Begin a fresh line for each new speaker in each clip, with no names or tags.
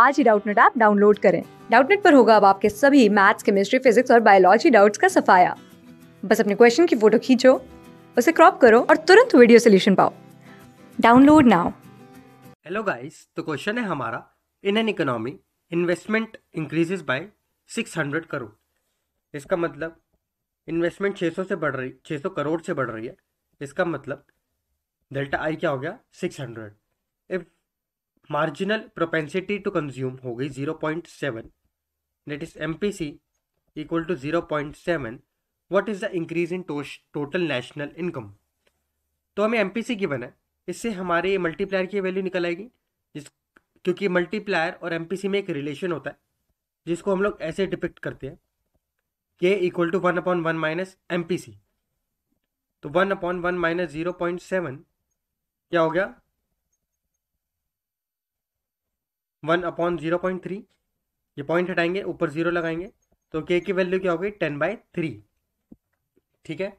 आज ही Doubtnut app download करें डाउटनेट पर होगा अब आपके सभी मैथ्स केमिस्ट्री फिजिक्स और बायोलॉजी डाउट्स का सफाया बस अपने क्वेश्चन की फोटो खींचो उसे क्रॉप करो और तुरंत वीडियो सोल्यूशन पाओ डाउनलोड नाउ
हेलो गाइस तो क्वेश्चन है हमारा in an economy investment increases by 600 crore इसका मतलब इन्वेस्टमेंट 600 से बढ़ रही 600 करोड़ से बढ़ रही है इसका मतलब डेल्टा आई क्या हो गया 600 if marginal propensity to consume हो गई zero point seven that is M P C equal to zero point seven what is the increase in total national income तो हमें एम पी सी की बना इससे हमारे मल्टीप्लायर की वैल्यू निकल आएगी जिस क्योंकि मल्टीप्लायर और एम पी सी में एक रिलेशन होता है जिसको हम लोग ऐसे डिपिक्ट करते हैं के equal to one upon one minus M P C तो one upon one minus zero point seven क्या हो गया one upon zero point three ये पॉइंट हटाएंगे ऊपर जीरो लगाएंगे तो के की वैल्यू क्या हो गई टेन बाई थ्री ठीक है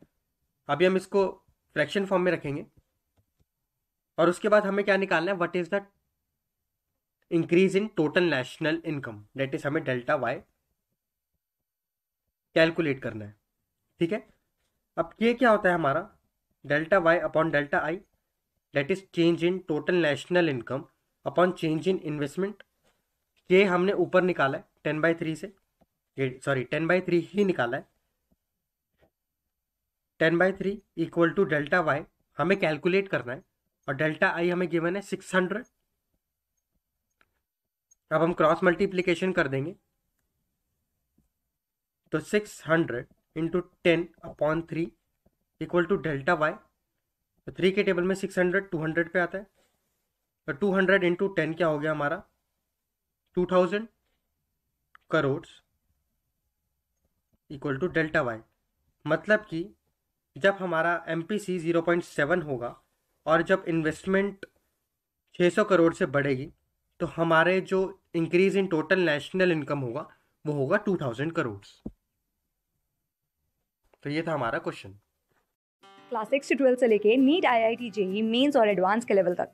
अभी हम इसको फ्रैक्शन फॉर्म में रखेंगे और उसके बाद हमें क्या निकालना है what is the increase in total national income that is हमें डेल्टा वाई कैलकुलेट करना है ठीक है अब ये क्या होता है हमारा delta Y upon delta I that is change in total national income upon change in investment ये हमने ऊपर निकाला है टेन बाई थ्री से सॉरी टेन बाई थ्री ही निकाला है ten by three equal to delta Y हमें कैलकुलेट करना है और डेल्टा आई हमें गिवन है सिक्स हंड्रेड अब हम क्रॉस मल्टीप्लीकेशन कर देंगे तो six hundred into ten upon three equal to delta Y three के टेबल में सिक्स हंड्रेड टू हंड्रेड पे आता है तो टू हंड्रेड इंटू टेन क्या हो गया हमारा two thousand crore equal to delta Y मतलब कि जब हमारा M P C zero point seven होगा और जब इन्वेस्टमेंट छः सौ करोड़ से बढ़ेगी तो हमारे जो increase in total national income होगा वो होगा टू थाउजेंड करोड़ तो ये था हमारा क्वेश्चन
क्लास सिक्स से ट्वेल्थ से लेके NEET I I T JEE mains और एडवांस के लेवल तक